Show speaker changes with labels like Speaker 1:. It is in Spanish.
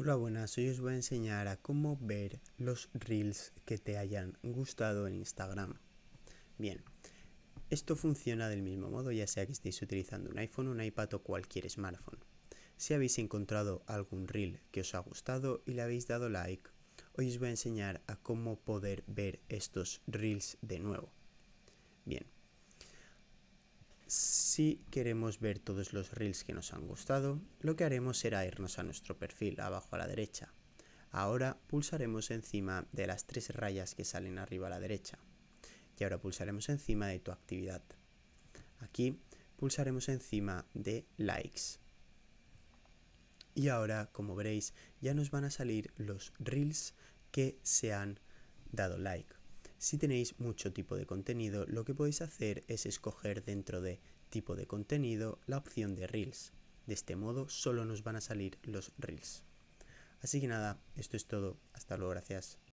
Speaker 1: Hola buenas, hoy os voy a enseñar a cómo ver los reels que te hayan gustado en Instagram. Bien, esto funciona del mismo modo ya sea que estéis utilizando un iPhone, un iPad o cualquier smartphone. Si habéis encontrado algún reel que os ha gustado y le habéis dado like, hoy os voy a enseñar a cómo poder ver estos reels de nuevo. Bien, si queremos ver todos los reels que nos han gustado, lo que haremos será irnos a nuestro perfil abajo a la derecha. Ahora pulsaremos encima de las tres rayas que salen arriba a la derecha. Y ahora pulsaremos encima de tu actividad. Aquí pulsaremos encima de likes. Y ahora, como veréis, ya nos van a salir los reels que se han dado like. Si tenéis mucho tipo de contenido, lo que podéis hacer es escoger dentro de tipo de contenido, la opción de Reels. De este modo solo nos van a salir los Reels. Así que nada, esto es todo. Hasta luego, gracias.